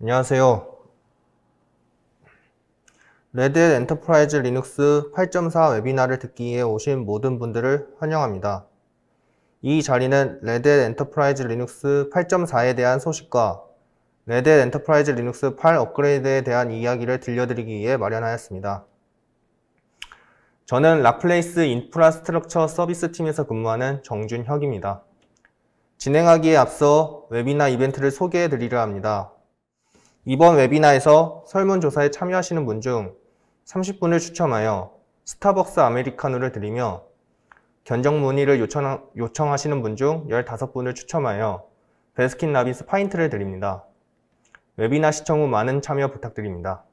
안녕하세요. 레드햇 엔터프라이즈 리눅스 8.4 웨비나를 듣기에 오신 모든 분들을 환영합니다. 이 자리는 레드햇 엔터프라이즈 리눅스 8.4에 대한 소식과 레드햇 엔터프라이즈 리눅스 8 업그레이드에 대한 이야기를 들려드리기 위해 마련하였습니다. 저는 라플레이스 인프라스트럭처 서비스 팀에서 근무하는 정준혁입니다. 진행하기에 앞서 웨비나 이벤트를 소개해 드리려 합니다. 이번 웨비나에서 설문조사에 참여하시는 분 중 30분을 추첨하여 스타벅스 아메리카노를 드리며 견적 문의를 요청, 하시는 분 중 15분을 추첨하여 베스킨라빈스 파인트를 드립니다. 웨비나 시청 후 많은 참여 부탁드립니다.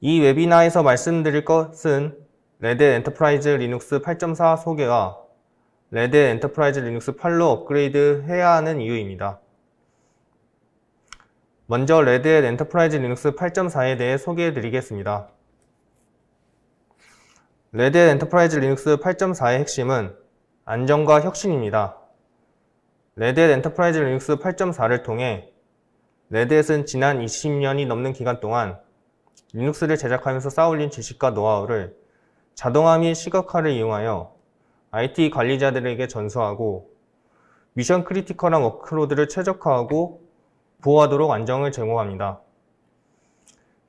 이 웨비나에서 말씀드릴 것은 레드 엔터프라이즈 리눅스 8.4 소개와 레드 엔터프라이즈 리눅스 8로 업그레이드 해야 하는 이유입니다. 먼저 레드햇 엔터프라이즈 리눅스 8.4에 대해 소개해 드리겠습니다. 레드햇 엔터프라이즈 리눅스 8.4의 핵심은 안정과 혁신입니다. 레드햇 엔터프라이즈 리눅스 8.4를 통해 레드햇은 지난 20년이 넘는 기간 동안 리눅스를 제작하면서 쌓아올린 지식과 노하우를 자동화 및 시각화를 이용하여 IT 관리자들에게 전수하고 미션 크리티컬한 워크로드를 최적화하고 보호하도록 안정을 제공합니다.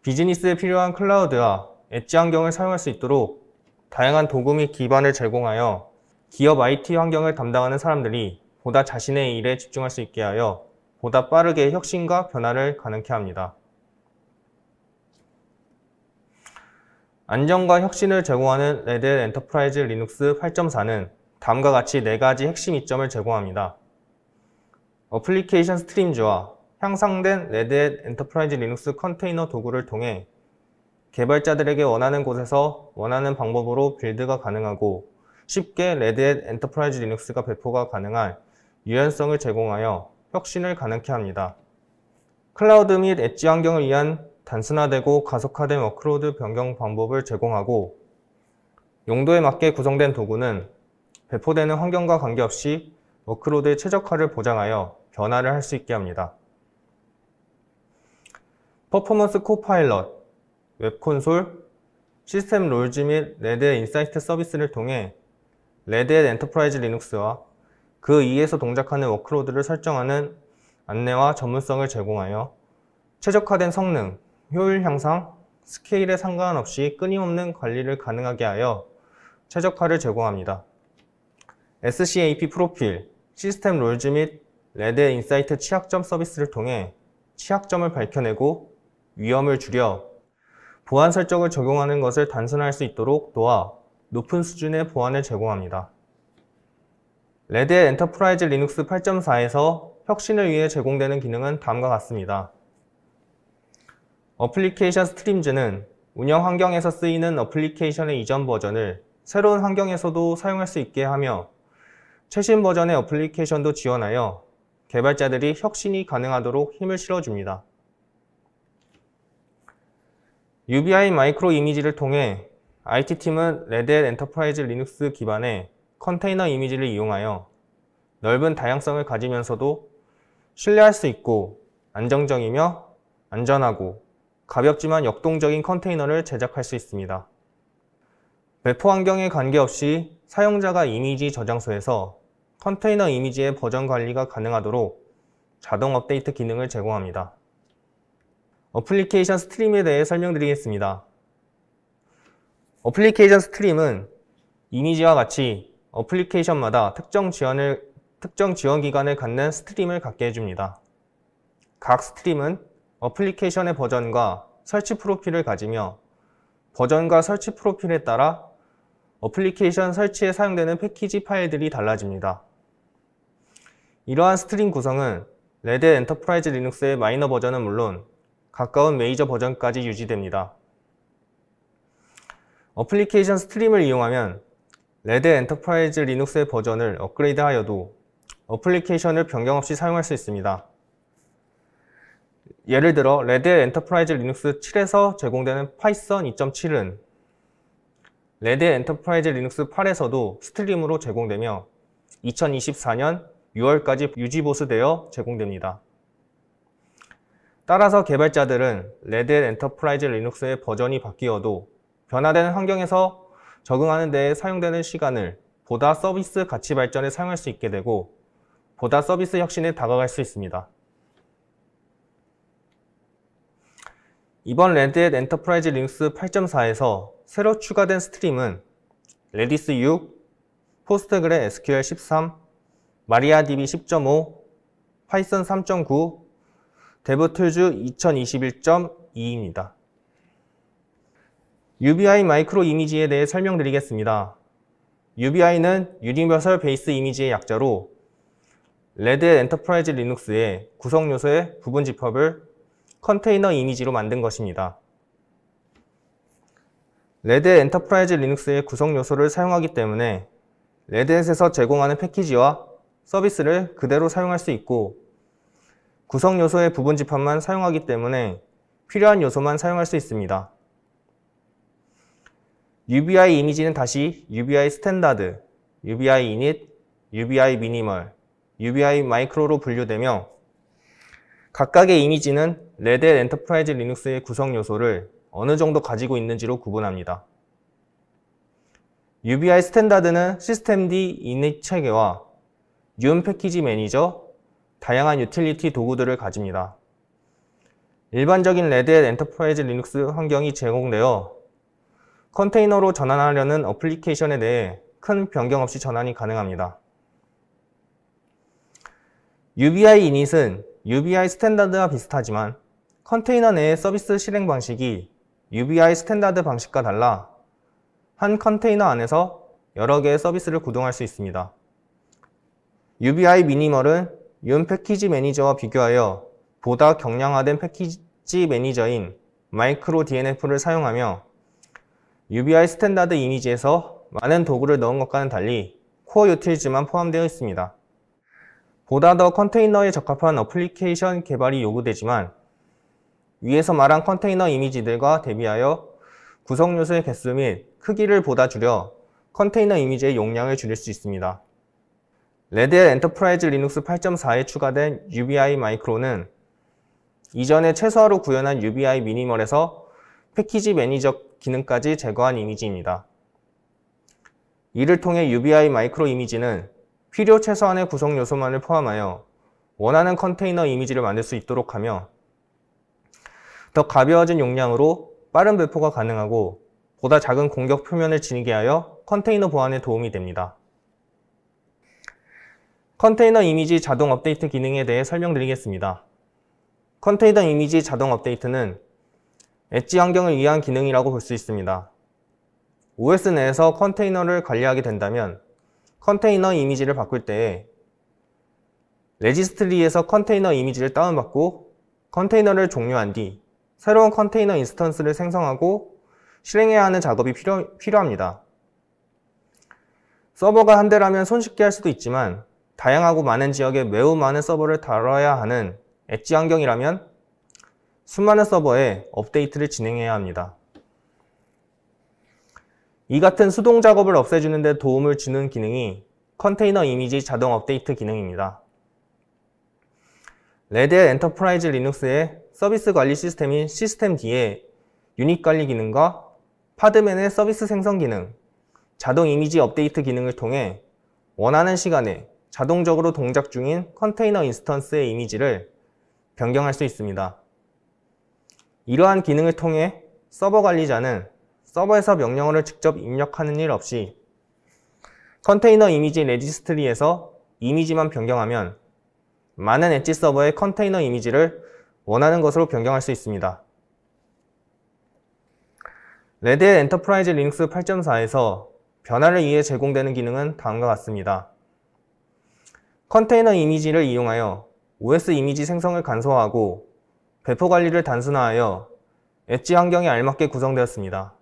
비즈니스에 필요한 클라우드와 엣지 환경을 사용할 수 있도록 다양한 도구 및 기반을 제공하여 기업 IT 환경을 담당하는 사람들이 보다 자신의 일에 집중할 수 있게 하여 보다 빠르게 혁신과 변화를 가능케 합니다. 안정과 혁신을 제공하는 레드 엔터프라이즈 리눅스 8.4는 다음과 같이 4가지 핵심 이점을 제공합니다. 어플리케이션 스트림즈와 향상된 레드햇 엔터프라이즈 리눅스 컨테이너 도구를 통해 개발자들에게 원하는 곳에서 원하는 방법으로 빌드가 가능하고 쉽게 레드햇 엔터프라이즈 리눅스가 배포가 가능할 유연성을 제공하여 혁신을 가능케 합니다. 클라우드 및 엣지 환경을 위한 단순화되고 가속화된 워크로드 변경 방법을 제공하고 용도에 맞게 구성된 도구는 배포되는 환경과 관계없이 워크로드의 최적화를 보장하여 변화를 할 수 있게 합니다. 퍼포먼스 코파일럿, 웹콘솔, 시스템 롤즈 및 레드의 인사이트 서비스를 통해 레드의 엔터프라이즈 리눅스와 그 이에서 동작하는 워크로드를 설정하는 안내와 전문성을 제공하여 최적화된 성능, 효율 향상, 스케일에 상관없이 끊임없는 관리를 가능하게 하여 최적화를 제공합니다. SCAP 프로필, 시스템 롤즈 및 레드 인사이트 취약점 서비스를 통해 취약점을 밝혀내고 위험을 줄여 보안 설정을 적용하는 것을 단순화할 수 있도록 도와 높은 수준의 보안을 제공합니다. 레드의 엔터프라이즈 리눅스 8.4에서 혁신을 위해 제공되는 기능은 다음과 같습니다. 어플리케이션 스트림즈는 운영 환경에서 쓰이는 어플리케이션의 이전 버전을 새로운 환경에서도 사용할 수 있게 하며 최신 버전의 어플리케이션도 지원하여 개발자들이 혁신이 가능하도록 힘을 실어줍니다. UBI 마이크로 이미지를 통해 IT팀은 레드햇 엔터프라이즈 리눅스 기반의 컨테이너 이미지를 이용하여 넓은 다양성을 가지면서도 신뢰할 수 있고 안정적이며 안전하고 가볍지만 역동적인 컨테이너를 제작할 수 있습니다. 배포 환경에 관계없이 사용자가 이미지 저장소에서 컨테이너 이미지의 버전 관리가 가능하도록 자동 업데이트 기능을 제공합니다. 어플리케이션 스트림에 대해 설명드리겠습니다. 어플리케이션 스트림은 이미지와 같이 어플리케이션마다 특정 지원을 특정 지원 기간을 갖는 스트림을 갖게 해줍니다. 각 스트림은 어플리케이션의 버전과 설치 프로필을 가지며 버전과 설치 프로필에 따라 어플리케이션 설치에 사용되는 패키지 파일들이 달라집니다. 이러한 스트림 구성은 레드 엔터프라이즈 리눅스의 마이너 버전은 물론 가까운 메이저 버전까지 유지됩니다. 어플리케이션 스트림을 이용하면 레드 엔터프라이즈 리눅스의 버전을 업그레이드하여도 어플리케이션을 변경 없이 사용할 수 있습니다. 예를 들어 레드 엔터프라이즈 리눅스 7에서 제공되는 파이썬 2.7은 레드 엔터프라이즈 리눅스 8에서도 스트림으로 제공되며 2024년 6월까지 유지 보수되어 제공됩니다. 따라서 개발자들은 레드 엔터프라이즈 리눅스의 버전이 바뀌어도 변화되는 환경에서 적응하는 데 사용되는 시간을 보다 서비스 가치 발전에 사용할 수 있게 되고 보다 서비스 혁신에 다가갈 수 있습니다. 이번 레드햇 엔터프라이즈 리눅스 8.4에서 새로 추가된 스트림은 레디스 6, 포스트그레 SQL 13, 마리아DB 10.5, 파이썬 3.9, 데브툴즈 2021.2입니다. UBI 마이크로 이미지에 대해 설명드리겠습니다. UBI는 유니버설 베이스 이미지의 약자로 레드 엔터프라이즈 리눅스의 구성 요소의 부분 집합을 컨테이너 이미지로 만든 것입니다. 레드 엔터프라이즈 리눅스의 구성 요소를 사용하기 때문에 레드햇에서 제공하는 패키지와 서비스를 그대로 사용할 수 있고 구성 요소의 부분 집합만 사용하기 때문에 필요한 요소만 사용할 수 있습니다. UBI 이미지는 다시 UBI 스탠다드, UBI 이닛, UBI 미니멀, UBI 마이크로로 분류되며 각각의 이미지는 레드의 엔터프라이즈 리눅스의 구성 요소를 어느 정도 가지고 있는지로 구분합니다. UBI 스탠다드는 시스템D 이닛 체계와 뉴 패키지 매니저, 다양한 유틸리티 도구들을 가집니다. 일반적인 레드햇 엔터프라이즈 리눅스 환경이 제공되어 컨테이너로 전환하려는 어플리케이션에 대해 큰 변경 없이 전환이 가능합니다. UBI 이닛은 UBI 스탠다드와 비슷하지만 컨테이너 내의 서비스 실행 방식이 UBI 스탠다드 방식과 달라 한 컨테이너 안에서 여러 개의 서비스를 구동할 수 있습니다. UBI 미니멀은 윤 패키지 매니저와 비교하여 보다 경량화된 패키지 매니저인 마이크로 DNF를 사용하며 UBI 스탠다드 이미지에서 많은 도구를 넣은 것과는 달리 코어 유틸즈만 포함되어 있습니다. 보다 더 컨테이너에 적합한 어플리케이션 개발이 요구되지만 위에서 말한 컨테이너 이미지들과 대비하여 구성 요소의 개수 및 크기를 보다 줄여 컨테이너 이미지의 용량을 줄일 수 있습니다. 레드의 엔터프라이즈 리눅스 8.4에 추가된 UBI 마이크로는 이전에 최소화로 구현한 UBI 미니멀에서 패키지 매니저 기능까지 제거한 이미지입니다. 이를 통해 UBI 마이크로 이미지는 필요 최소한의 구성 요소만을 포함하여 원하는 컨테이너 이미지를 만들 수 있도록 하며 더 가벼워진 용량으로 빠른 배포가 가능하고 보다 작은 공격 표면을 지니게 하여 컨테이너 보안에 도움이 됩니다. 컨테이너 이미지 자동 업데이트 기능에 대해 설명드리겠습니다. 컨테이너 이미지 자동 업데이트는 엣지 환경을 위한 기능이라고 볼 수 있습니다. OS 내에서 컨테이너를 관리하게 된다면 컨테이너 이미지를 바꿀 때 레지스트리에서 컨테이너 이미지를 다운받고 컨테이너를 종료한 뒤 새로운 컨테이너 인스턴스를 생성하고 실행해야 하는 작업이 필요, 필요합니다. 서버가 한 대라면 손쉽게 할 수도 있지만 다양하고 많은 지역에 매우 많은 서버를 다뤄야 하는 엣지 환경이라면 수많은 서버에 업데이트를 진행해야 합니다. 이 같은 수동 작업을 없애주는 데 도움을 주는 기능이 컨테이너 이미지 자동 업데이트 기능입니다. 레드 엔터프라이즈 리눅스의 서비스 관리 시스템인 시스템 D의 유닛 관리 기능과 파드맨의 서비스 생성 기능, 자동 이미지 업데이트 기능을 통해 원하는 시간에 자동적으로 동작 중인 컨테이너 인스턴스의 이미지를 변경할 수 있습니다. 이러한 기능을 통해 서버 관리자는 서버에서 명령어를 직접 입력하는 일 없이 컨테이너 이미지 레지스트리에서 이미지만 변경하면 많은 엣지 서버의 컨테이너 이미지를 원하는 것으로 변경할 수 있습니다. 레드의 엔터프라이즈 리눅스 8.4에서 변화를 위해 제공되는 기능은 다음과 같습니다. 컨테이너 이미지를 이용하여 OS 이미지 생성을 간소화하고 배포 관리를 단순화하여 엣지 환경에 알맞게 구성되었습니다.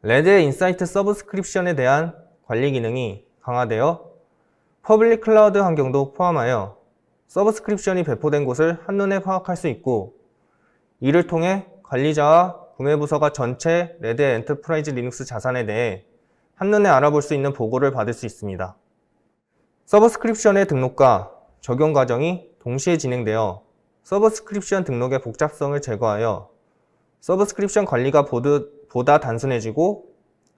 레드의 인사이트 서브스크립션에 대한 관리 기능이 강화되어 퍼블릭 클라우드 환경도 포함하여 서브스크립션이 배포된 곳을 한눈에 파악할 수 있고 이를 통해 관리자와 구매부서가 전체 레드 엔터프라이즈 리눅스 자산에 대해 한눈에 알아볼 수 있는 보고를 받을 수 있습니다. 서브스크립션의 등록과 적용 과정이 동시에 진행되어 서브스크립션 등록의 복잡성을 제거하여 서브스크립션 관리가 보다 단순해지고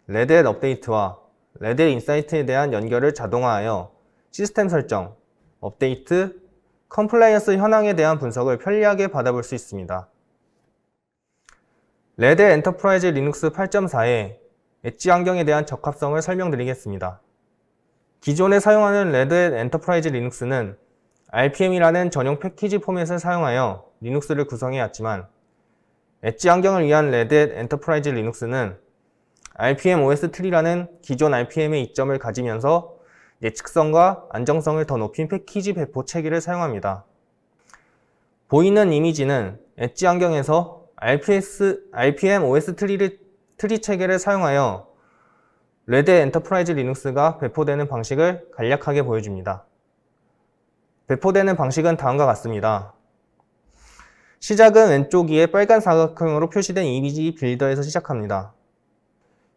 레드햇 업데이트와 레드햇 인사이트에 대한 연결을 자동화하여 시스템 설정, 업데이트, 컴플라이언스 현황에 대한 분석을 편리하게 받아볼 수 있습니다. 레드 엔터프라이즈 리눅스 8.4의 엣지 환경에 대한 적합성을 설명드리겠습니다. 기존에 사용하는 레드 엔터프라이즈 리눅스는 RPM이라는 전용 패키지 포맷을 사용하여 리눅스를 구성해왔지만 엣지 환경을 위한 레드 엔터프라이즈 리눅스는 RPM OS 트리라는 기존 RPM의 이점을 가지면서 예측성과 안정성을 더 높인 패키지 배포 체계를 사용합니다. 보이는 이미지는 엣지 환경에서 RPS, RPM OS 트리를, 트리 체계를 사용하여 레드 엔터프라이즈 리눅스가 배포되는 방식을 간략하게 보여줍니다. 배포되는 방식은 다음과 같습니다. 시작은 왼쪽 위에 빨간 사각형으로 표시된 이미지 빌더에서 시작합니다.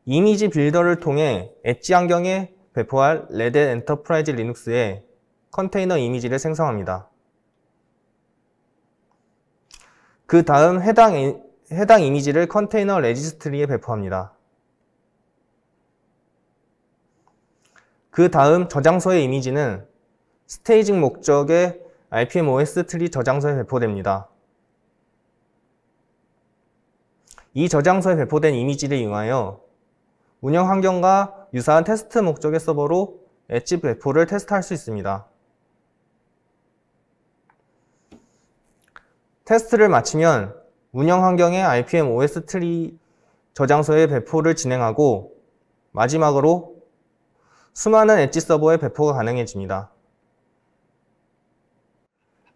이미지 빌더를 통해 엣지 환경에 배포할 레드 엔터프라이즈 리눅스의 컨테이너 이미지를 생성합니다. 그 다음 해당, 해당 이미지를 컨테이너 레지스트리에 배포합니다. 그 다음 저장소의 이미지는 스테이징 목적의 IPMOS 트리 저장소에 배포됩니다. 이 저장소에 배포된 이미지를 이용하여 운영 환경과 유사한 테스트 목적의 서버로 엣지 배포를 테스트할 수 있습니다. 테스트를 마치면 운영 환경의 IPMOS 트리 저장소에 배포를 진행하고 마지막으로 수많은 엣지 서버에 배포가 가능해집니다.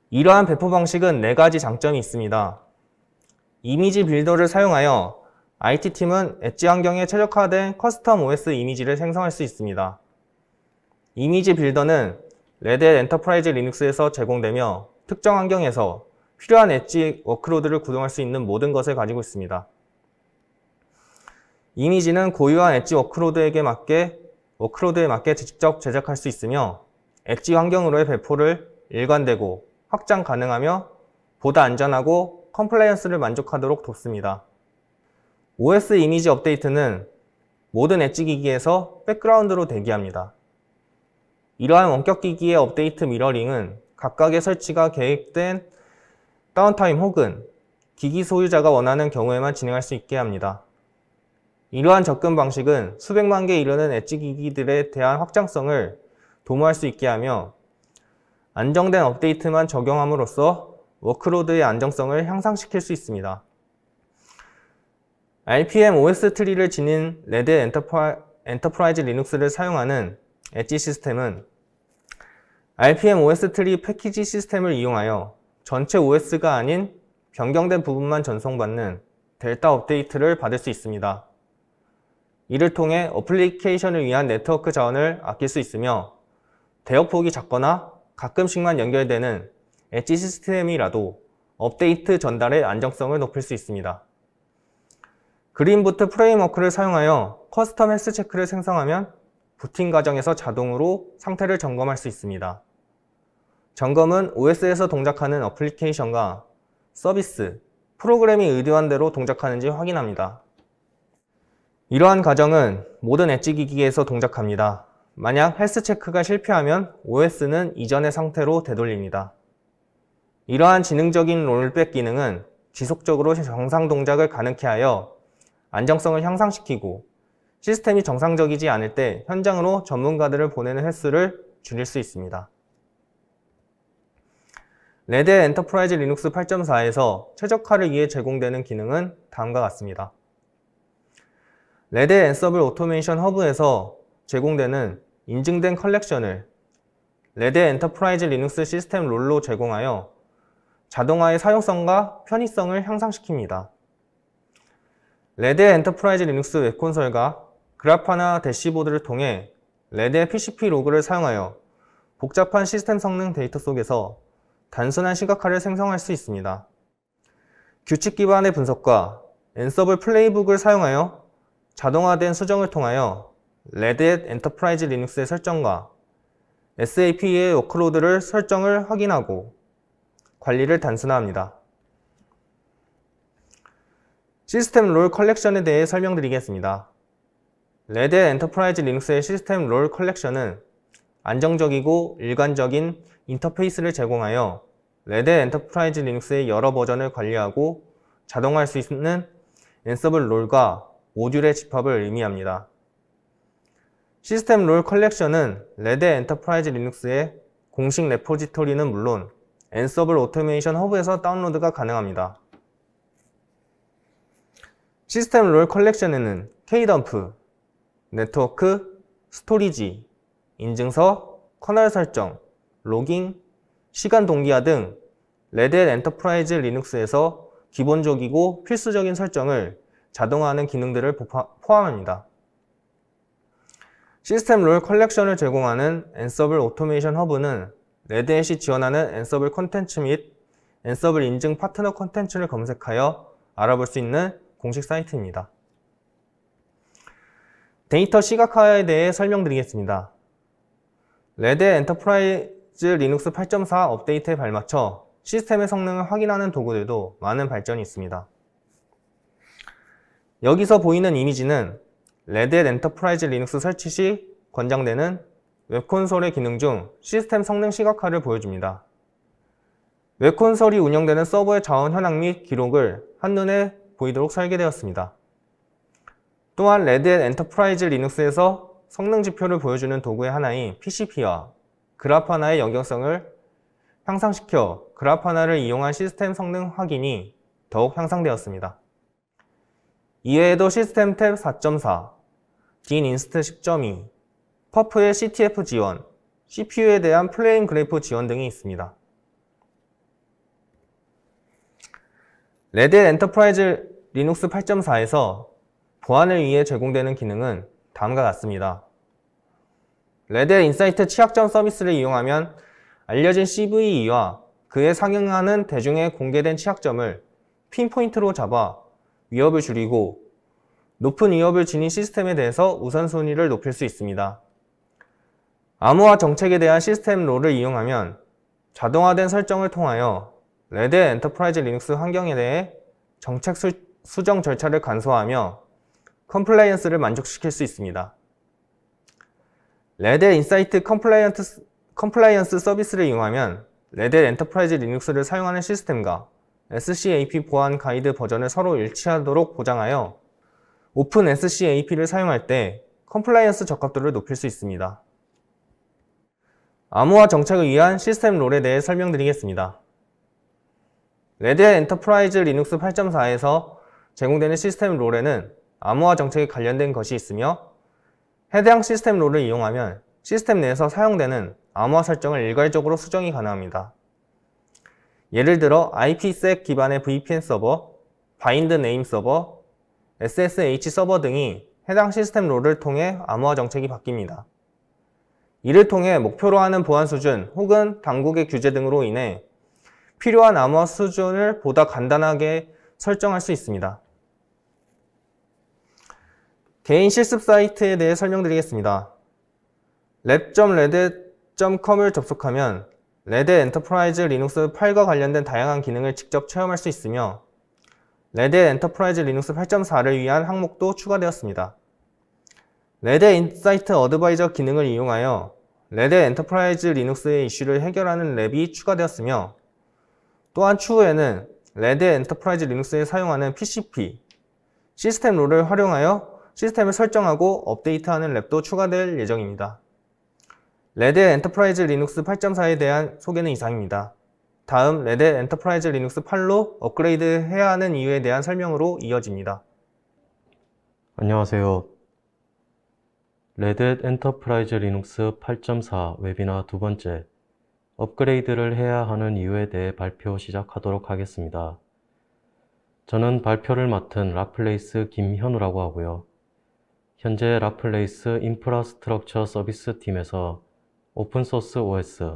이러한 배포 방식은 4가지 장점이 있습니다. 이미지 빌더를 사용하여 IT팀은 엣지 환경에 최적화된 커스텀 OS 이미지를 생성할 수 있습니다. 이미지 빌더는 레드햇 엔터프라이즈 리눅스에서 제공되며 특정 환경에서 필요한 엣지 워크로드를 구동할 수 있는 모든 것을 가지고 있습니다. 이미지는 고유한 엣지 워크로드에게 맞게 워크로드에 뭐 맞게 직접 제작할 수 있으며 엣지 환경으로의 배포를 일관되고 확장 가능하며 보다 안전하고 컴플라이언스를 만족하도록 돕습니다. OS 이미지 업데이트는 모든 엣지 기기에서 백그라운드로 대기합니다. 이러한 원격 기기의 업데이트 미러링은 각각의 설치가 계획된 다운타임 혹은 기기 소유자가 원하는 경우에만 진행할 수 있게 합니다. 이러한 접근 방식은 수백만 개에 이르는 엣지 기기들에 대한 확장성을 도모할 수 있게 하며 안정된 업데이트만 적용함으로써 워크로드의 안정성을 향상시킬 수 있습니다. RPM OS 트리를 지닌 레드 엔터프라이즈 리눅스를 사용하는 엣지 시스템은 RPM OS 트리 패키지 시스템을 이용하여 전체 OS가 아닌 변경된 부분만 전송받는 델타 업데이트를 받을 수 있습니다. 이를 통해 어플리케이션을 위한 네트워크 자원을 아낄 수 있으며 대역폭이 작거나 가끔씩만 연결되는 엣지 시스템이라도 업데이트 전달의 안정성을 높일 수 있습니다. 그린부트 프레임워크를 사용하여 커스텀 헬스 체크를 생성하면 부팅 과정에서 자동으로 상태를 점검할 수 있습니다. 점검은 OS에서 동작하는 어플리케이션과 서비스, 프로그램이 의도한 대로 동작하는지 확인합니다. 이러한 과정은 모든 엣지 기기에서 동작합니다. 만약 헬스 체크가 실패하면 OS는 이전의 상태로 되돌립니다. 이러한 지능적인 롤백 기능은 지속적으로 정상 동작을 가능케 하여 안정성을 향상시키고 시스템이 정상적이지 않을 때 현장으로 전문가들을 보내는 횟수를 줄일 수 있습니다. 레드 엔터프라이즈 리눅스 8.4에서 최적화를 위해 제공되는 기능은 다음과 같습니다. 레드 앤서블 오토메이션 허브에서 제공되는 인증된 컬렉션을 레드 엔터프라이즈 리눅스 시스템 롤로 제공하여 자동화의 사용성과 편의성을 향상시킵니다. 레드 엔터프라이즈 리눅스 웹콘솔과 그라파나 대시보드를 통해 레드의 PCP 로그를 사용하여 복잡한 시스템 성능 데이터 속에서 단순한 시각화를 생성할 수 있습니다. 규칙 기반의 분석과 엔서블 플레이북을 사용하여 자동화된 수정을 통하여 레드 햇 엔터프라이즈 리눅스의 설정과 SAP의 워크로드를 설정을 확인하고 관리를 단순화합니다. 시스템 롤 컬렉션에 대해 설명드리겠습니다. 레드 햇 엔터프라이즈 리눅스의 시스템 롤 컬렉션은 안정적이고 일관적인 인터페이스를 제공하여 레드 햇 엔터프라이즈 리눅스의 여러 버전을 관리하고 자동화할 수 있는 엔서블 롤과 모듈의 집합을 의미합니다. 시스템 롤 컬렉션은 레드 엔터프라이즈 리눅스의 공식 레포지토리는 물론 엔서블 오토메이션 허브에서 다운로드가 가능합니다. 시스템 롤 컬렉션에는 K덤프, 네트워크, 스토리지, 인증서, 커널 설정, 로깅, 시간 동기화 등 레드 엔터프라이즈 리눅스에서 기본적이고 필수적인 설정을 자동화하는 기능들을 포함합니다. 시스템 롤 컬렉션을 제공하는 엔서블 오토메이션 허브는 레드햇이 지원하는 엔서블 콘텐츠 및 엔서블 인증 파트너 콘텐츠를 검색하여 알아볼 수 있는 공식 사이트입니다. 데이터 시각화에 대해 설명드리겠습니다. 레드 엔터프라이즈 리눅스 8.4 업데이트에 발맞춰 시스템의 성능을 확인하는 도구들도 많은 발전이 있습니다. 여기서 보이는 이미지는 레드햇 엔터프라이즈 리눅스 설치 시 권장되는 웹콘솔의 기능 중 시스템 성능 시각화를 보여줍니다. 웹콘솔이 운영되는 서버의 자원 현황 및 기록을 한눈에 보이도록 설계되었습니다. 또한 레드햇 엔터프라이즈 리눅스에서 성능 지표를 보여주는 도구의 하나인 PCP와 그라파나의 연결성을 향상시켜 그라파나를 이용한 시스템 성능 확인이 더욱 향상되었습니다. 이외에도 시스템 탭 4.4, 딘 인스트 10.2, 퍼프의 CTF 지원, CPU에 대한 플레임 그래프 지원 등이 있습니다. 레드 엔터프라이즈 리눅스 8.4에서 보안을 위해 제공되는 기능은 다음과 같습니다. 레드 인사이트 취약점 서비스를 이용하면 알려진 CVE와 그에 상응하는 대중의 공개된 취약점을 핀포인트로 잡아 위협을 줄이고 높은 위협을 지닌 시스템에 대해서 우선순위를 높일 수 있습니다. 암호화 정책에 대한 시스템 롤을 이용하면 자동화된 설정을 통하여 레드 엔터프라이즈 리눅스 환경에 대해 정책 수, 정 절차를 간소화하며 컴플라이언스를 만족시킬 수 있습니다. 레드 인사이트 컴플라이언스 서비스를 이용하면 레드 엔터프라이즈 리눅스를 사용하는 시스템과 SCAP 보안 가이드 버전을 서로 일치하도록 보장하여 오픈 SCAP를 사용할 때 컴플라이언스 적합도를 높일 수 있습니다. 암호화 정책을 위한 시스템 롤에 대해 설명드리겠습니다. 레드 엔터프라이즈 리눅스 8.4에서 제공되는 시스템 롤에는 암호화 정책에 관련된 것이 있으며 해당 시스템 롤을 이용하면 시스템 내에서 사용되는 암호화 설정을 일괄적으로 수정이 가능합니다. 예를 들어 IPsec 기반의 VPN 서버, 바인드 네임 서버, SSH 서버 등이 해당 시스템 롤을 통해 암호화 정책이 바뀝니다. 이를 통해 목표로 하는 보안 수준 혹은 당국의 규제 등으로 인해 필요한 암호화 수준을 보다 간단하게 설정할 수 있습니다. 개인 실습 사이트에 대해 설명드리겠습니다. lab.red.com을 접속하면 레드 엔터프라이즈 리눅스 8과 관련된 다양한 기능을 직접 체험할 수 있으며 레드 엔터프라이즈 리눅스 8.4를 위한 항목도 추가되었습니다. 레드 인사이트 어드바이저 기능을 이용하여 레드 엔터프라이즈 리눅스의 이슈를 해결하는 랩이 추가되었으며 또한 추후에는 레드 엔터프라이즈 리눅스에 사용하는 PCP, 시스템 롤을 활용하여 시스템을 설정하고 업데이트하는 랩도 추가될 예정입니다. 레드 엔터프라이즈 리눅스 8.4에 대한 소개는 이상입니다. 다음 레드 엔터프라이즈 리눅스 8로 업그레이드 해야 하는 이유에 대한 설명으로 이어집니다. 안녕하세요. 레드 엔터프라이즈 리눅스 8.4 웨비나 두 번째 업그레이드를 해야 하는 이유에 대해 발표 시작하도록 하겠습니다. 저는 발표를 맡은 락플레이스 김현우라고 하고요. 현재 락플레이스 인프라스트럭처 서비스 팀에서 오픈소스 OS,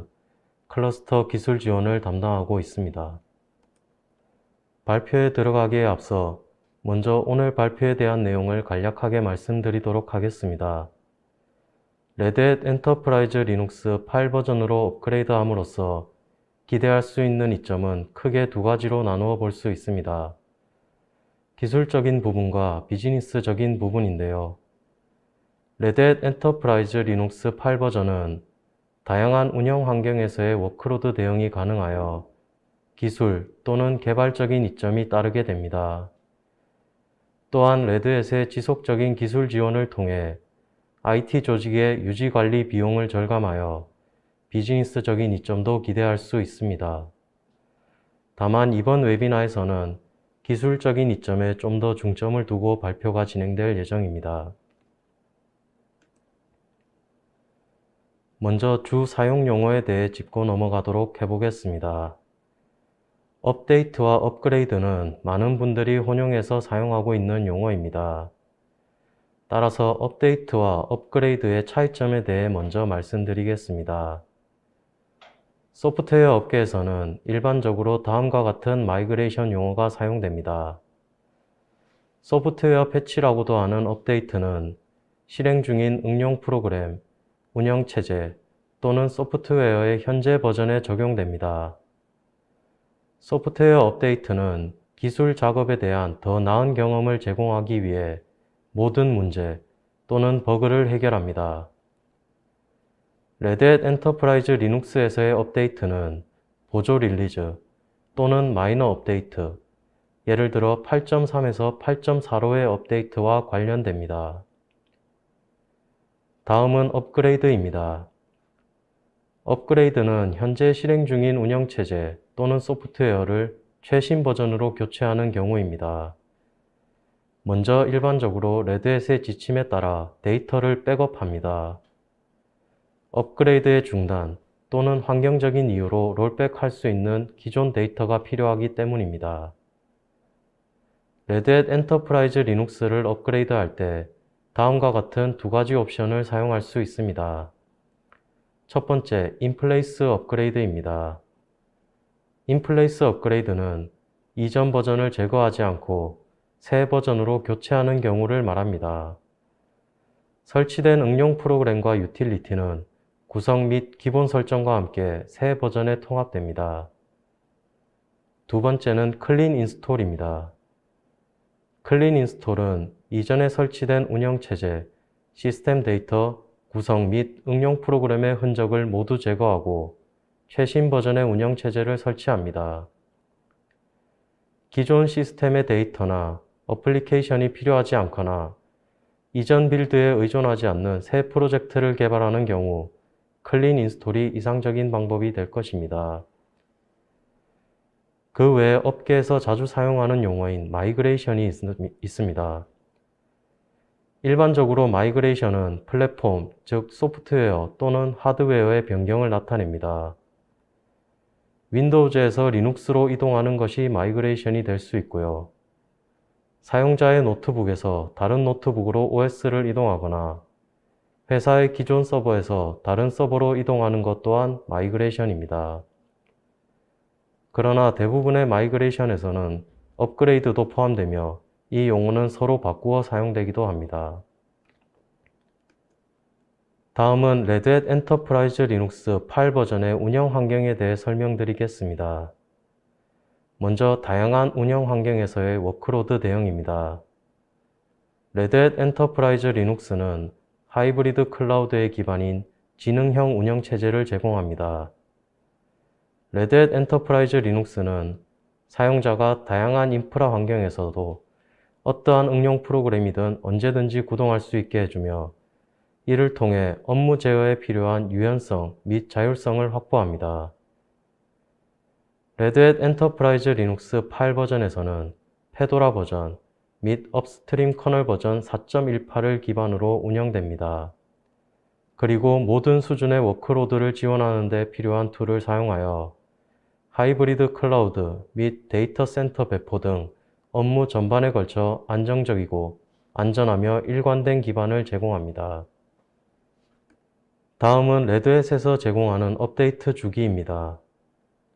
클러스터 기술 지원을 담당하고 있습니다. 발표에 들어가기에 앞서 먼저 오늘 발표에 대한 내용을 간략하게 말씀드리도록 하겠습니다. 레드햇 엔터프라이즈 리눅스 8 버전으로 업그레이드함으로써 기대할 수 있는 이점은 크게 두 가지로 나누어 볼 수 있습니다. 기술적인 부분과 비즈니스적인 부분인데요. 레드햇 엔터프라이즈 리눅스 8 버전은 다양한 운영 환경에서의 워크로드 대응이 가능하여 기술 또는 개발적인 이점이 따르게 됩니다. 또한 레드햇의 지속적인 기술 지원을 통해 IT 조직의 유지관리 비용을 절감하여 비즈니스적인 이점도 기대할 수 있습니다. 다만 이번 웨비나에서는 기술적인 이점에 좀 더 중점을 두고 발표가 진행될 예정입니다. 먼저 주 사용 용어에 대해 짚고 넘어가도록 해보겠습니다. 업데이트와 업그레이드는 많은 분들이 혼용해서 사용하고 있는 용어입니다. 따라서 업데이트와 업그레이드의 차이점에 대해 먼저 말씀드리겠습니다. 소프트웨어 업계에서는 일반적으로 다음과 같은 마이그레이션 용어가 사용됩니다. 소프트웨어 패치라고도 하는 업데이트는 실행 중인 응용 프로그램, 운영체제 또는 소프트웨어의 현재 버전에 적용됩니다. 소프트웨어 업데이트는 기술 작업에 대한 더 나은 경험을 제공하기 위해 모든 문제 또는 버그를 해결합니다. 레드햇 엔터프라이즈 리눅스에서의 업데이트는 보조 릴리즈 또는 마이너 업데이트, 예를 들어 8.3에서 8.4로의 업데이트와 관련됩니다. 다음은 업그레이드입니다. 업그레이드는 현재 실행 중인 운영체제 또는 소프트웨어를 최신 버전으로 교체하는 경우입니다. 먼저 일반적으로 레드햇의 지침에 따라 데이터를 백업합니다. 업그레이드의 중단 또는 환경적인 이유로 롤백할 수 있는 기존 데이터가 필요하기 때문입니다. 레드햇 엔터프라이즈 리눅스를 업그레이드할 때 다음과 같은 두 가지 옵션을 사용할 수 있습니다. 첫 번째, 인플레이스 업그레이드입니다. 인플레이스 업그레이드는 이전 버전을 제거하지 않고 새 버전으로 교체하는 경우를 말합니다. 설치된 응용 프로그램과 유틸리티는 구성 및 기본 설정과 함께 새 버전에 통합됩니다. 두 번째는 클린 인스톨입니다. 클린 인스톨은 이전에 설치된 운영체제, 시스템 데이터, 구성 및 응용 프로그램의 흔적을 모두 제거하고 최신 버전의 운영체제를 설치합니다. 기존 시스템의 데이터나 어플리케이션이 필요하지 않거나 이전 빌드에 의존하지 않는 새 프로젝트를 개발하는 경우 클린 인스톨이 이상적인 방법이 될 것입니다. 그 외에 업계에서 자주 사용하는 용어인 마이그레이션이 있, 있습니다. 일반적으로 마이그레이션은 플랫폼, 즉 소프트웨어 또는 하드웨어의 변경을 나타냅니다. 윈도우즈에서 리눅스로 이동하는 것이 마이그레이션이 될 수 있고요. 사용자의 노트북에서 다른 노트북으로 OS를 이동하거나 회사의 기존 서버에서 다른 서버로 이동하는 것 또한 마이그레이션입니다. 그러나 대부분의 마이그레이션에서는 업그레이드도 포함되며 이 용어는 서로 바꾸어 사용되기도 합니다. 다음은 레드햇 엔터프라이즈 리눅스 8 버전의 운영 환경에 대해 설명드리겠습니다. 먼저 다양한 운영 환경에서의 워크로드 대응입니다. 레드햇 엔터프라이즈 리눅스는 하이브리드 클라우드의 기반인 지능형 운영체제를 제공합니다. 레드햇 엔터프라이즈 리눅스는 사용자가 다양한 인프라 환경에서도 어떠한 응용 프로그램이든 언제든지 구동할 수 있게 해주며 이를 통해 업무 제어에 필요한 유연성 및 자율성을 확보합니다. 레드햇 엔터프라이즈 리눅스 일 버전에서는 페도라 버전 및 업스트림 커널 버전 4.18을 기반으로 운영됩니다. 그리고 모든 수준의 워크로드를 지원하는 데 필요한 툴을 사용하여 하이브리드 클라우드 및 데이터 센터 배포 등 업무 전반에 걸쳐 안정적이고 안전하며 일관된 기반을 제공합니다. 다음은 레드햇에서 제공하는 업데이트 주기입니다.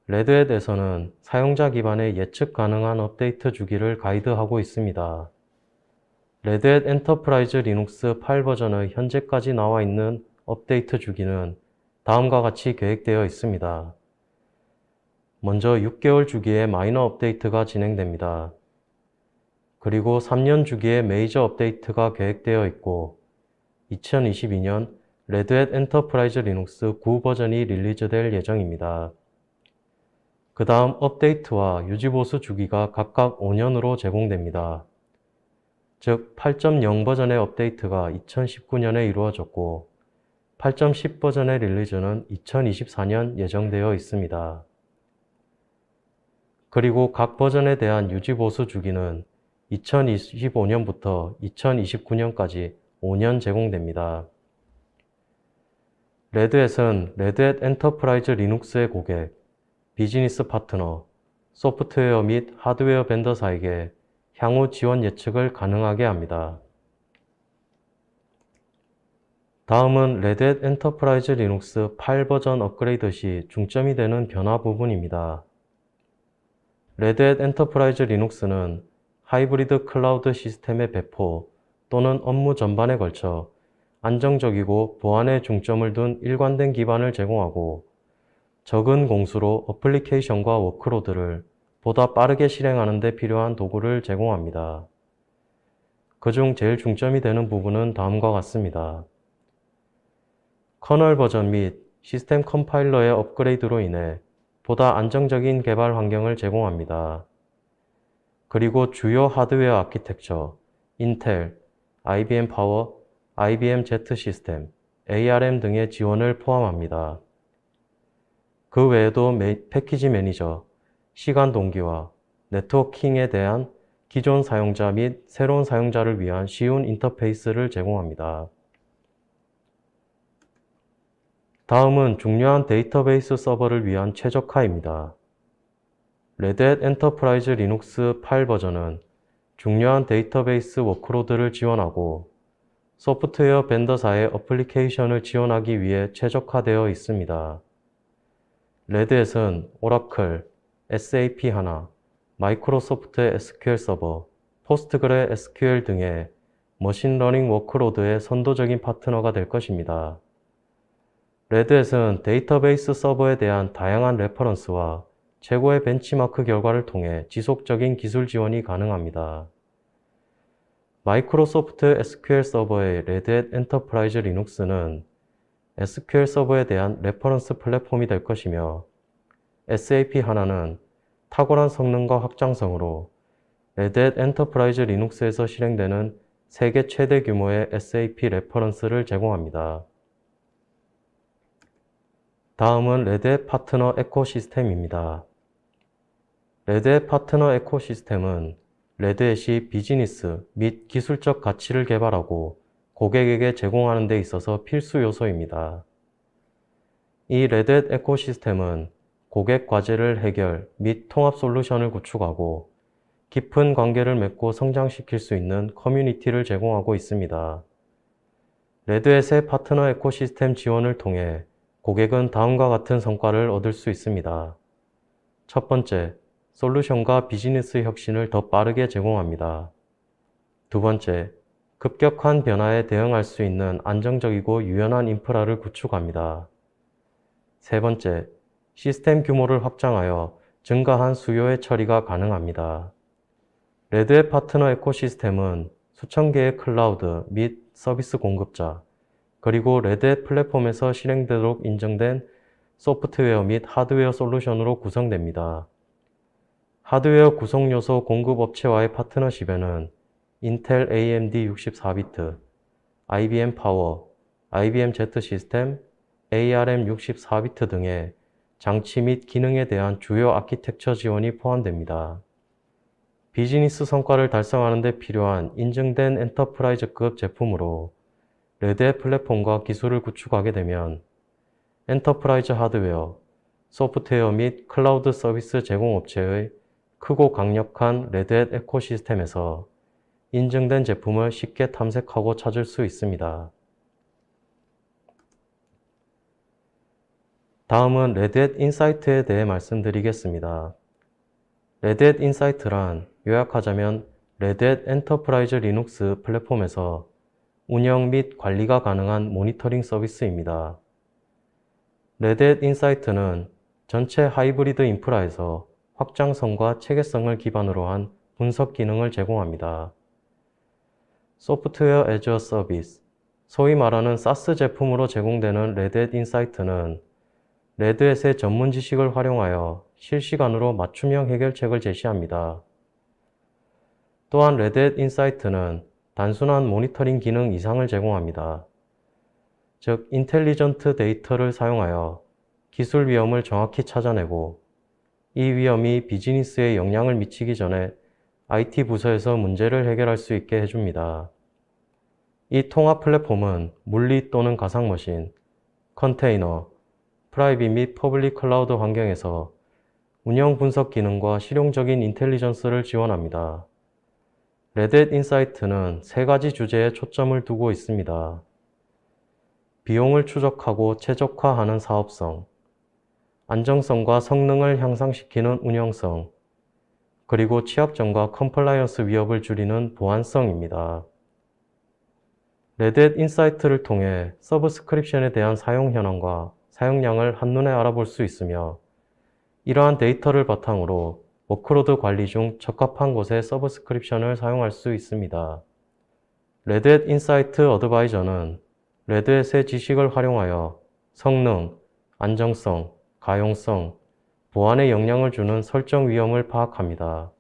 레드햇에서는 사용자 기반의 예측 가능한 업데이트 주기를 가이드하고 있습니다. 레드햇 엔터프라이즈 리눅스 8버전의 현재까지 나와 있는 업데이트 주기는 다음과 같이 계획되어 있습니다. 먼저 6개월 주기에 마이너 업데이트가 진행됩니다. 그리고 3년 주기에 메이저 업데이트가 계획되어 있고 2022년 레드햇 엔터프라이즈 리눅스 9 버전이 릴리즈될 예정입니다. 그 다음 업데이트와 유지보수 주기가 각각 5년으로 제공됩니다. 즉, 8.0 버전의 업데이트가 2019년에 이루어졌고, 8.10 버전의 릴리즈는 2024년 예정되어 있습니다. 그리고 각 버전에 대한 유지보수 주기는 2025년부터 2029년까지 5년 제공됩니다. 레드엣은레드엣 엔터프라이즈 리눅스의 고객, 비즈니스 파트너, 소프트웨어 및 하드웨어 벤더사에게 향후 지원 예측을 가능하게 합니다. 다음은 레드햇 엔터프라이즈 리눅스 8 버전 업그레이드 시 중점이 되는 변화 부분입니다. 레드햇 엔터프라이즈 리눅스는 하이브리드 클라우드 시스템의 배포 또는 업무 전반에 걸쳐 안정적이고 보안에 중점을 둔 일관된 기반을 제공하고 적은 공수로 어플리케이션과 워크로드를 보다 빠르게 실행하는 데 필요한 도구를 제공합니다. 그중 제일 중점이 되는 부분은 다음과 같습니다. 커널 버전 및 시스템 컴파일러의 업그레이드로 인해 보다 안정적인 개발 환경을 제공합니다. 그리고 주요 하드웨어 아키텍처, 인텔, IBM 파워, IBM Z 시스템, ARM 등의 지원을 포함합니다. 그 외에도 매, 패키지 매니저, 시간 동기화, 네트워킹에 대한 기존 사용자 및 새로운 사용자를 위한 쉬운 인터페이스를 제공합니다. 다음은 중요한 데이터베이스 서버를 위한 최적화입니다. 레드햇 엔터프라이즈 리눅스 8 버전은 중요한 데이터베이스 워크로드를 지원하고 소프트웨어 벤더사의 어플리케이션을 지원하기 위해 최적화되어 있습니다. 레드햇은 오라클, SAP 하나, 마이크로소프트 SQL 서버, 포스트그레 SQL 등의 머신러닝 워크로드의 선도적인 파트너가 될 것입니다. 레드햇은 데이터베이스 서버에 대한 다양한 레퍼런스와 최고의 벤치마크 결과를 통해 지속적인 기술 지원이 가능합니다. 마이크로소프트 SQL 서버의 레드햇 엔터프라이즈 리눅스는 SQL 서버에 대한 레퍼런스 플랫폼이 될 것이며 SAP 하나는 탁월한 성능과 확장성으로 레드햇 엔터프라이즈 리눅스에서 실행되는 세계 최대 규모의 SAP 레퍼런스를 제공합니다. 다음은 레드 파트너 에코시스템입니다. 레드 파트너 에코시스템은 레드햇이 비즈니스 및 기술적 가치를 개발하고 고객에게 제공하는 데 있어서 필수 요소입니다. 이 레드햇 에코시스템은 고객 과제를 해결 및 통합 솔루션을 구축하고 깊은 관계를 맺고 성장시킬 수 있는 커뮤니티를 제공하고 있습니다. 레드햇의 파트너 에코시스템 지원을 통해 고객은 다음과 같은 성과를 얻을 수 있습니다. 첫 번째, 솔루션과 비즈니스 혁신을 더 빠르게 제공합니다. 두 번째, 급격한 변화에 대응할 수 있는 안정적이고 유연한 인프라를 구축합니다. 세 번째, 시스템 규모를 확장하여 증가한 수요의 처리가 가능합니다. 레드의 파트너 에코시스템은 수천 개의 클라우드 및 서비스 공급자, 그리고 레드 플랫폼에서 실행되도록 인정된 소프트웨어 및 하드웨어 솔루션으로 구성됩니다. 하드웨어 구성 요소 공급 업체와의 파트너십에는 인텔 AMD 64비트, IBM 파워, IBM Z 시스템, ARM 64비트 등의 장치 및 기능에 대한 주요 아키텍처 지원이 포함됩니다. 비즈니스 성과를 달성하는 데 필요한 인증된 엔터프라이즈급 제품으로 레드의 플랫폼과 기술을 구축하게 되면 엔터프라이즈 하드웨어, 소프트웨어 및 클라우드 서비스 제공업체의 크고 강력한 레드햇 에코시스템에서 인증된 제품을 쉽게 탐색하고 찾을 수 있습니다. 다음은 레드햇 인사이트에 대해 말씀드리겠습니다. 레드햇 인사이트란 요약하자면 레드햇 엔터프라이즈 리눅스 플랫폼에서 운영 및 관리가 가능한 모니터링 서비스입니다. 레드햇 인사이트는 전체 하이브리드 인프라에서 확장성과 체계성을 기반으로 한 분석 기능을 제공합니다. 소프트웨어 애저 서비스, 소위 말하는 사스 제품으로 제공되는 레드햇 인사이트는 레드햇의 전문 지식을 활용하여 실시간으로 맞춤형 해결책을 제시합니다. 또한 레드햇 인사이트는 단순한 모니터링 기능 이상을 제공합니다. 즉, 인텔리전트 데이터를 사용하여 기술 위험을 정확히 찾아내고 이 위험이 비즈니스에 영향을 미치기 전에 IT 부서에서 문제를 해결할 수 있게 해줍니다. 이 통합 플랫폼은 물리 또는 가상 머신, 컨테이너, 프라이빗 및 퍼블릭 클라우드 환경에서 운영 분석 기능과 실용적인 인텔리전스를 지원합니다. 레드햇 인사이트는 세 가지 주제에 초점을 두고 있습니다. 비용을 추적하고 최적화하는 사업성, 안정성과 성능을 향상시키는 운영성, 그리고 취약점과 컴플라이언스 위협을 줄이는 보안성입니다. 레드햇 인사이트를 통해 서브스크립션에 대한 사용 현황과 사용량을 한눈에 알아볼 수 있으며 이러한 데이터를 바탕으로 워크로드 관리 중 적합한 곳에 서브스크립션을 사용할 수 있습니다. 레드햇 인사이트 어드바이저는 레드햇의 지식을 활용하여 성능, 안정성, 가용성, 보안에 영향을 주는 설정 위험을 파악합니다.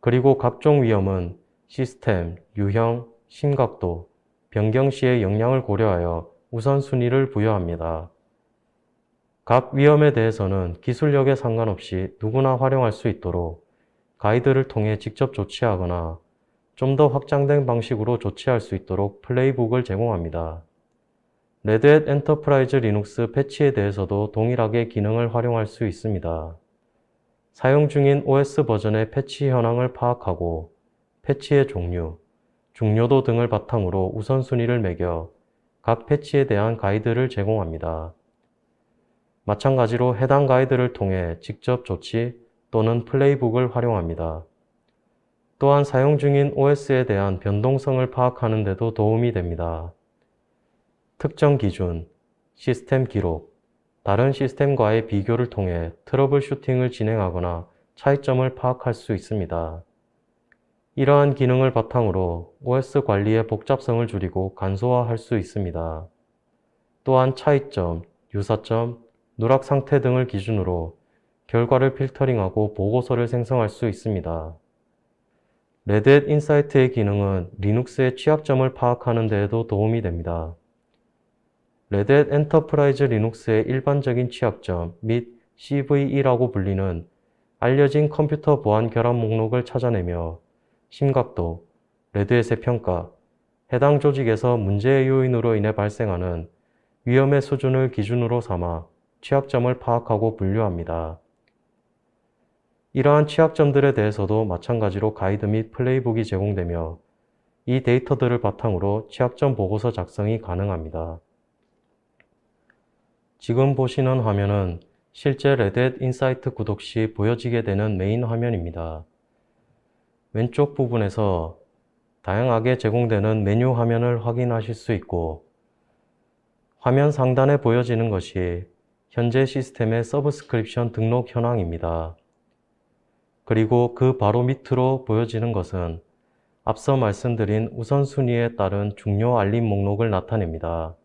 그리고 각종 위험은 시스템, 유형, 심각도, 변경 시의 영향을 고려하여 우선순위를 부여합니다. 각 위험에 대해서는 기술력에 상관없이 누구나 활용할 수 있도록 가이드를 통해 직접 조치하거나 좀 더 확장된 방식으로 조치할 수 있도록 플레이북을 제공합니다. 레드햇 엔터프라이즈 리눅스 패치에 대해서도 동일하게 기능을 활용할 수 있습니다. 사용 중인 OS 버전의 패치 현황을 파악하고 패치의 종류, 중요도 등을 바탕으로 우선순위를 매겨 각 패치에 대한 가이드를 제공합니다. 마찬가지로 해당 가이드를 통해 직접 조치 또는 플레이북을 활용합니다. 또한 사용 중인 OS에 대한 변동성을 파악하는 데도 도움이 됩니다. 특정 기준, 시스템 기록, 다른 시스템과의 비교를 통해 트러블 슈팅을 진행하거나 차이점을 파악할 수 있습니다. 이러한 기능을 바탕으로 OS 관리의 복잡성을 줄이고 간소화할 수 있습니다. 또한 차이점, 유사점, 누락 상태 등을 기준으로 결과를 필터링하고 보고서를 생성할 수 있습니다. 레드햇 인사이트의 기능은 리눅스의 취약점을 파악하는 데에도 도움이 됩니다. 레드햇 엔터프라이즈 리눅스의 일반적인 취약점 및 CVE라고 불리는 알려진 컴퓨터 보안 결함 목록을 찾아내며 심각도, 레드햇의 평가, 해당 조직에서 문제의 요인으로 인해 발생하는 위험의 수준을 기준으로 삼아 취약점을 파악하고 분류합니다. 이러한 취약점들에 대해서도 마찬가지로 가이드 및 플레이북이 제공되며 이 데이터들을 바탕으로 취약점 보고서 작성이 가능합니다. 지금 보시는 화면은 실제 레드햇 인사이트 구독 시 보여지게 되는 메인 화면입니다. 왼쪽 부분에서 다양하게 제공되는 메뉴 화면을 확인하실 수 있고 화면 상단에 보여지는 것이 현재 시스템의 서브스크립션 등록 현황입니다. 그리고 그 바로 밑으로 보여지는 것은 앞서 말씀드린 우선순위에 따른 중요 알림 목록을 나타냅니다.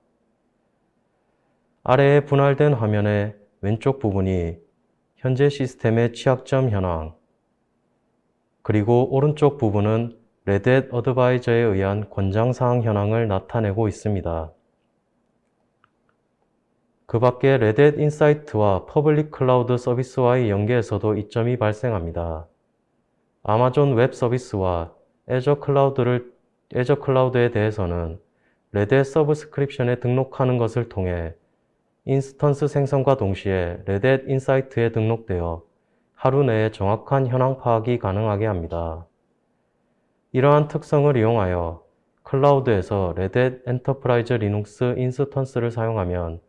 아래에 분할된 화면의 왼쪽 부분이 현재 시스템의 취약점 현황, 그리고 오른쪽 부분은 레드 어드바이저에 의한 권장사항 현황을 나타내고 있습니다. 그 밖에 레댓 인사이트와 퍼블릭 클라우드 서비스와의 연계에서도 이점이 발생합니다. 아마존 웹 서비스와 애저 클라우드를 애저 클라우드에 대해서는 레드 서브스크립션에 등록하는 것을 통해 인스턴스 생성과 동시에 레드 인사이트에 등록되어 하루 내에 정확한 현황 파악이 가능하게 합니다. 이러한 특성을 이용하여 클라우드에서 레드 엔터프라이즈 리눅스 인스턴스를 사용하면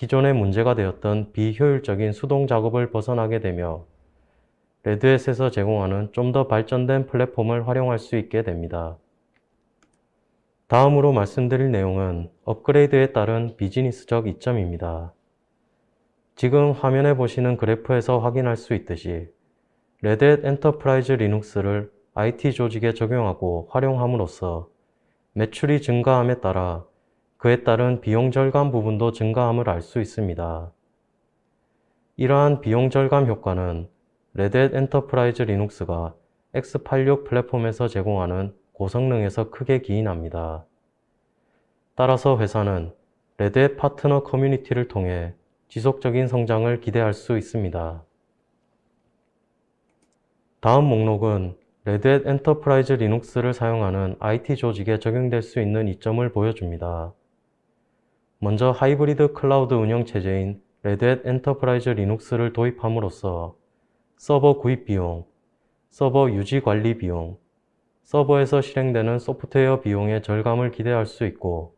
기존의 문제가 되었던 비효율적인 수동 작업을 벗어나게 되며 레드햇에서 제공하는 좀 더 발전된 플랫폼을 활용할 수 있게 됩니다. 다음으로 말씀드릴 내용은 업그레이드에 따른 비즈니스적 이점입니다. 지금 화면에 보시는 그래프에서 확인할 수 있듯이 레드햇 엔터프라이즈 리눅스를 IT 조직에 적용하고 활용함으로써 매출이 증가함에 따라 그에 따른 비용 절감 부분도 증가함을 알 수 있습니다. 이러한 비용 절감 효과는 레드햇 엔터프라이즈 리눅스가 x86 플랫폼에서 제공하는 고성능에서 크게 기인합니다. 따라서 회사는 레드햇 파트너 커뮤니티를 통해 지속적인 성장을 기대할 수 있습니다. 다음 목록은 레드햇 엔터프라이즈 리눅스를 사용하는 IT 조직에 적용될 수 있는 이점을 보여줍니다. 먼저 하이브리드 클라우드 운영체제인 레드햇 엔터프라이즈 리눅스를 도입함으로써 서버 구입 비용, 서버 유지 관리 비용, 서버에서 실행되는 소프트웨어 비용의 절감을 기대할 수 있고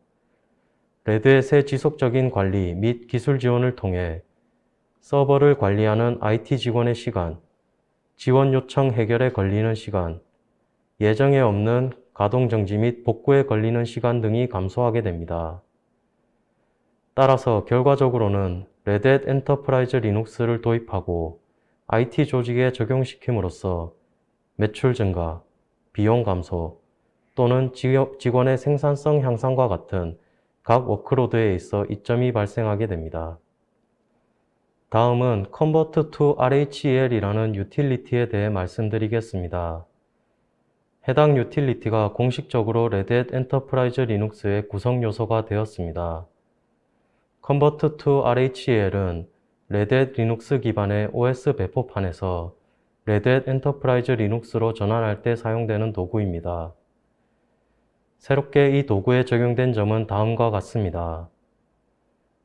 레드햇의 지속적인 관리 및 기술 지원을 통해 서버를 관리하는 IT 직원의 시간, 지원 요청 해결에 걸리는 시간, 예정에 없는 가동 정지 및 복구에 걸리는 시간 등이 감소하게 됩니다. 따라서 결과적으로는 레드햇 엔터프라이즈 리눅스를 도입하고 IT 조직에 적용시킴으로써 매출 증가, 비용 감소 또는 직원의 생산성 향상과 같은 각 워크로드에 있어 이점이 발생하게 됩니다. 다음은 Convert to RHEL이라는 유틸리티에 대해 말씀드리겠습니다. 해당 유틸리티가 공식적으로 레드햇 엔터프라이즈 리눅스의 구성 요소가 되었습니다. 컨버트 투 RHEL은 레드햇 리눅스 기반의 OS 배포판에서 레드햇 엔터프라이즈 리눅스로 전환할 때 사용되는 도구입니다. 새롭게 이 도구에 적용된 점은 다음과 같습니다.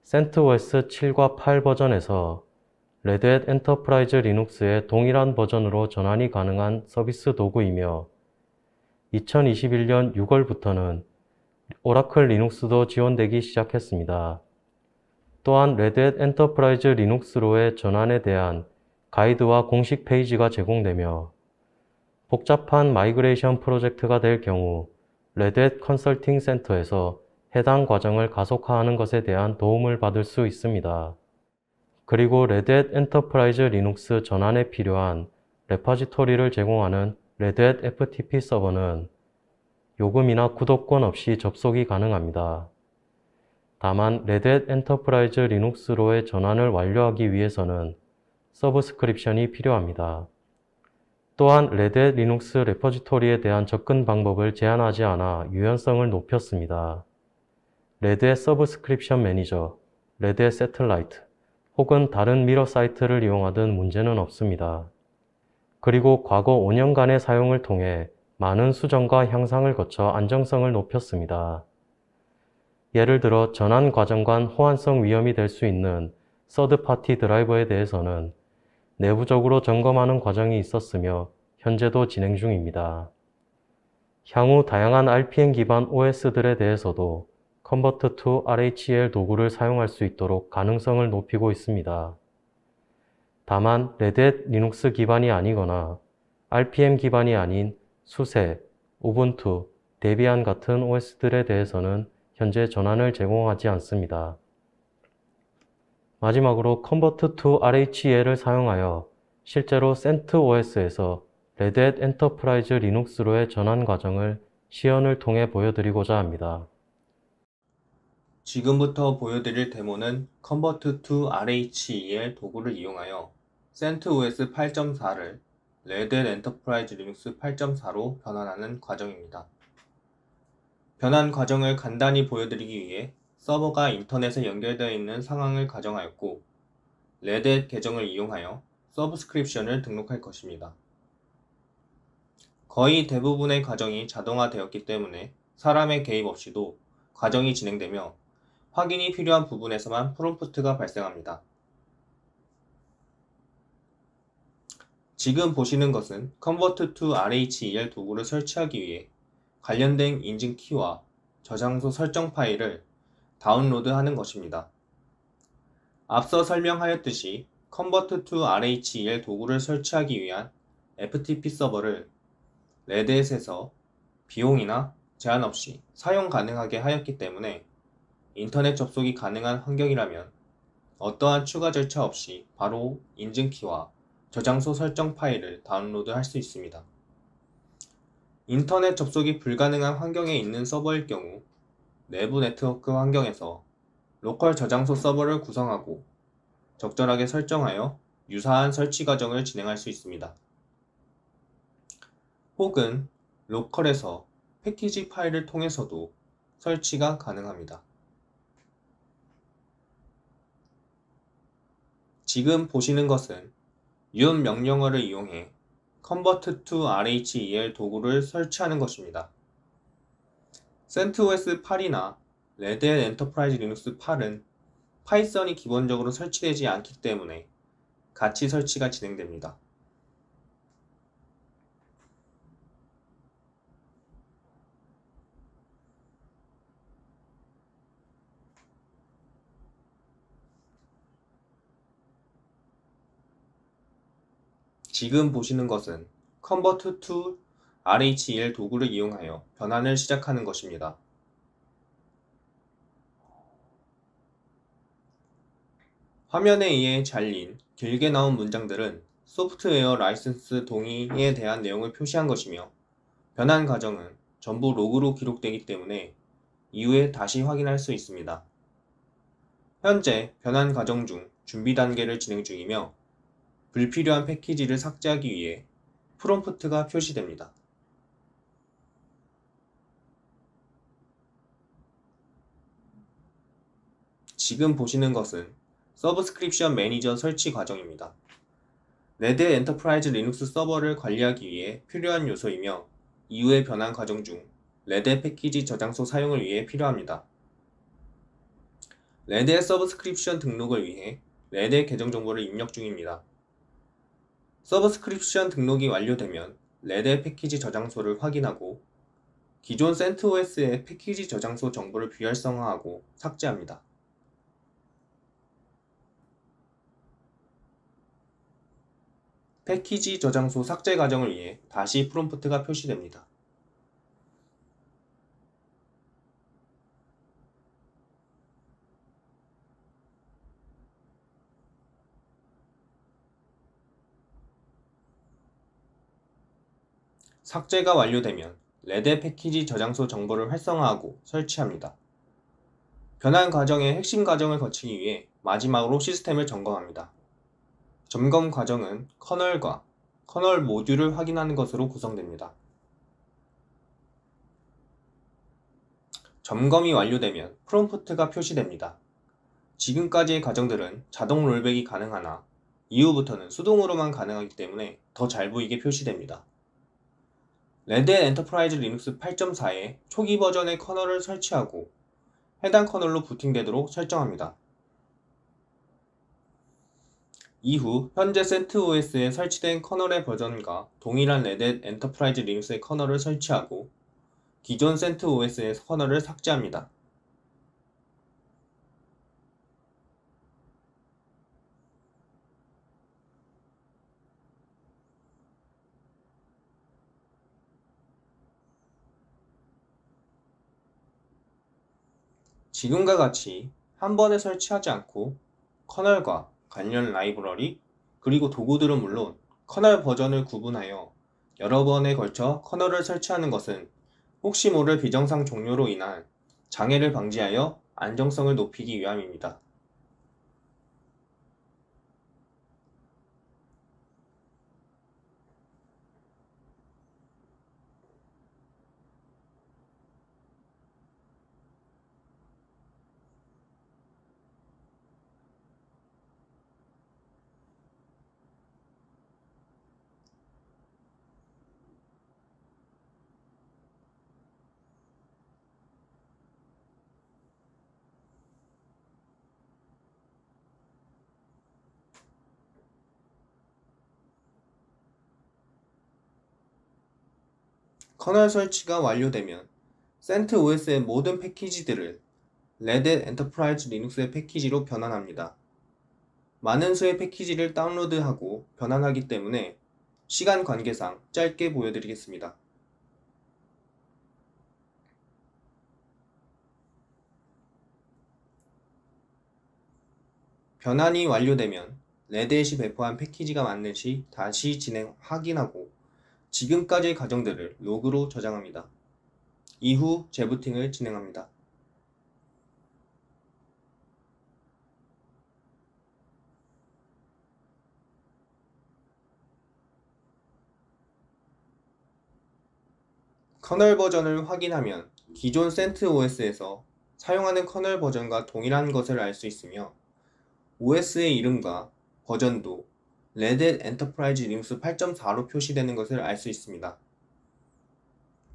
CentOS 7과 8 버전에서 레드햇 엔터프라이즈 리눅스의 동일한 버전으로 전환이 가능한 서비스 도구이며 2021년 6월부터는 오라클 리눅스도 지원되기 시작했습니다. 또한 레드햇 엔터프라이즈 리눅스로의 전환에 대한 가이드와 공식 페이지가 제공되며 복잡한 마이그레이션 프로젝트가 될 경우 레드햇 컨설팅 센터에서 해당 과정을 가속화하는 것에 대한 도움을 받을 수 있습니다. 그리고 레드햇 엔터프라이즈 리눅스 전환에 필요한 레파지토리를 제공하는 레드햇 FTP 서버는 요금이나 구독권 없이 접속이 가능합니다. 다만 레드햇 엔터프라이즈 리눅스로의 전환을 완료하기 위해서는 서브스크립션이 필요합니다. 또한 레드햇 리눅스 레퍼지토리에 대한 접근 방법을 제한하지 않아 유연성을 높였습니다. 레드햇 서브스크립션 매니저, 레드햇 세틀라이트 혹은 다른 미러 사이트를 이용하든 문제는 없습니다. 그리고 과거 5년간의 사용을 통해 많은 수정과 향상을 거쳐 안정성을 높였습니다. 예를 들어 전환 과정 간 호환성 위험이 될 수 있는 서드파티 드라이버에 대해서는 내부적으로 점검하는 과정이 있었으며 현재도 진행 중입니다. 향후 다양한 RPM 기반 OS들에 대해서도 컨버트 to RHEL 도구를 사용할 수 있도록 가능성을 높이고 있습니다. 다만 레드 리눅스 기반이 아니거나 RPM 기반이 아닌 수세, 우분투, 데비안 같은 OS들에 대해서는 현재 전환을 제공하지 않습니다. 마지막으로 컨버트 투 RHEL을 사용하여 실제로 CentOS에서 레드햇 엔터프라이즈 리눅스로의 전환 과정을 시연을 통해 보여드리고자 합니다. 지금부터 보여드릴 데모는 컨버트 투 RHEL 도구를 이용하여 CentOS 8.4를 레드햇 엔터프라이즈 리눅스 8.4로 변환하는 과정입니다. 변환 과정을 간단히 보여드리기 위해 서버가 인터넷에 연결되어 있는 상황을 가정하였고 레딧 계정을 이용하여 서브스크립션을 등록할 것입니다. 거의 대부분의 과정이 자동화되었기 때문에 사람의 개입 없이도 과정이 진행되며 확인이 필요한 부분에서만 프롬프트가 발생합니다. 지금 보시는 것은 컨버트 투 RHEL 도구를 설치하기 위해 관련된 인증 키와 저장소 설정 파일을 다운로드 하는 것입니다. 앞서 설명하였듯이 컨버트 투 RHEL 도구를 설치하기 위한 FTP 서버를 레드햇에서 비용이나 제한 없이 사용 가능하게 하였기 때문에 인터넷 접속이 가능한 환경이라면 어떠한 추가 절차 없이 바로 인증키와 저장소 설정 파일을 다운로드 할수 있습니다. 인터넷 접속이 불가능한 환경에 있는 서버일 경우 내부 네트워크 환경에서 로컬 저장소 서버를 구성하고 적절하게 설정하여 유사한 설치 과정을 진행할 수 있습니다. 혹은 로컬에서 패키지 파일을 통해서도 설치가 가능합니다. 지금 보시는 것은 윤 명령어를 이용해 컨버트 투 RHEL 도구를 설치하는 것입니다. CentOS 8이나 레드햇 엔터프라이즈 리눅스 8은 파이썬이 기본적으로 설치되지 않기 때문에 같이 설치가 진행됩니다. 지금 보시는 것은 컨버트 to RHEL 도구를 이용하여 변환을 시작하는 것입니다. 화면에 의해 잘린 길게 나온 문장들은 소프트웨어 라이선스 동의에 대한 내용을 표시한 것이며 변환 과정은 전부 로그로 기록되기 때문에 이후에 다시 확인할 수 있습니다. 현재 변환 과정 중 준비 단계를 진행 중이며 불필요한 패키지를 삭제하기 위해 프롬프트가 표시됩니다. 지금 보시는 것은 서브스크립션 매니저 설치 과정입니다. 레드 엔터프라이즈 리눅스 서버를 관리하기 위해 필요한 요소이며 이후의 변환 과정 중 레드 패키지 저장소 사용을 위해 필요합니다. 레드의 서브스크립션 등록을 위해 레드 의 계정 정보를 입력 중입니다. 서브스크립션 등록이 완료되면 레드의 패키지 저장소를 확인하고 기존 CentOS의 패키지 저장소 정보를 비활성화하고 삭제합니다. 패키지 저장소 삭제 과정을 위해 다시 프롬프트가 표시됩니다. 삭제가 완료되면 레드 패키지 저장소 정보를 활성화하고 설치합니다. 변환 과정의 핵심 과정을 거치기 위해 마지막으로 시스템을 점검합니다. 점검 과정은 커널과 커널 모듈을 확인하는 것으로 구성됩니다. 점검이 완료되면 프롬프트가 표시됩니다. 지금까지의 과정들은 자동 롤백이 가능하나 이후부터는 수동으로만 가능하기 때문에 더 잘 보이게 표시됩니다. 레드 엔터프라이즈 리눅스 8.4에 초기 버전의 커널을 설치하고 해당 커널로 부팅되도록 설정합니다. 이후 현재 CentOS에 설치된 커널의 버전과 동일한 레드 엔터프라이즈 리눅스의 커널을 설치하고 기존 CentOS의 커널을 삭제합니다. 지금과 같이 한 번에 설치하지 않고 커널과 관련 라이브러리 그리고 도구들은 물론 커널 버전을 구분하여 여러 번에 걸쳐 커널을 설치하는 것은 혹시 모를 비정상 종료로 인한 장애를 방지하여 안정성을 높이기 위함입니다. 커널 설치가 완료되면 센트 o s 의 모든 패키지들을 레드 엔터프라이즈 리눅스의 패키지로 변환합니다. 많은 수의 패키지를 다운로드하고 변환하기 때문에 시간 관계상 짧게 보여드리겠습니다. 변환이 완료되면 레드엣이 배포한 패키지가 맞는지 다시 진행 확인하고 지금까지의 과정들을 로그로 저장합니다. 이후 재부팅을 진행합니다. 커널 버전을 확인하면 기존 CentOS에서 사용하는 커널 버전과 동일한 것을 알 수 있으며 OS의 이름과 버전도 레드 엔터프라이즈 리눅스 8.4로 표시되는 것을 알 수 있습니다.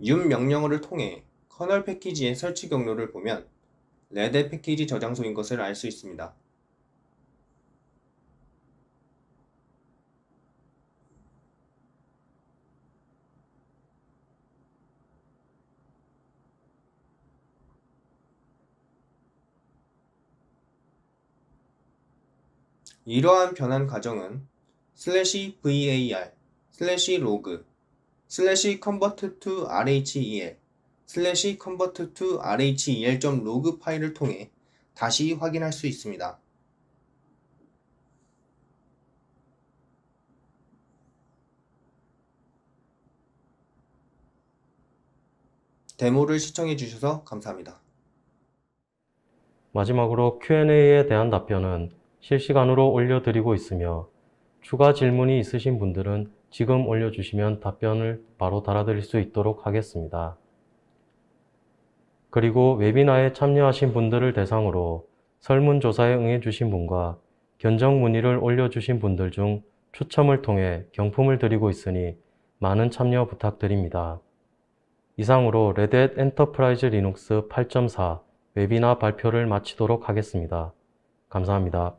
윤 명령어를 통해 커널 패키지의 설치 경로를 보면 레드 패키지 저장소인 것을 알 수 있습니다. 이러한 변환 과정은 슬래시 var 슬래시 로그 슬래시 컨버트 투 rhel 슬래시 컨버트 투 rhel.log 파일을 통해 다시 확인할 수 있습니다. 데모를 시청해 주셔서 감사합니다. 마지막으로 Q&A에 대한 답변은 실시간으로 올려드리고 있으며 추가 질문이 있으신 분들은 지금 올려주시면 답변을 바로 달아드릴 수 있도록 하겠습니다. 그리고 웨비나에 참여하신 분들을 대상으로 설문조사에 응해주신 분과 견적 문의를 올려주신 분들 중 추첨을 통해 경품을 드리고 있으니 많은 참여 부탁드립니다. 이상으로 레드 엔터프라이즈 리눅스 8.4 웨비나 발표를 마치도록 하겠습니다. 감사합니다.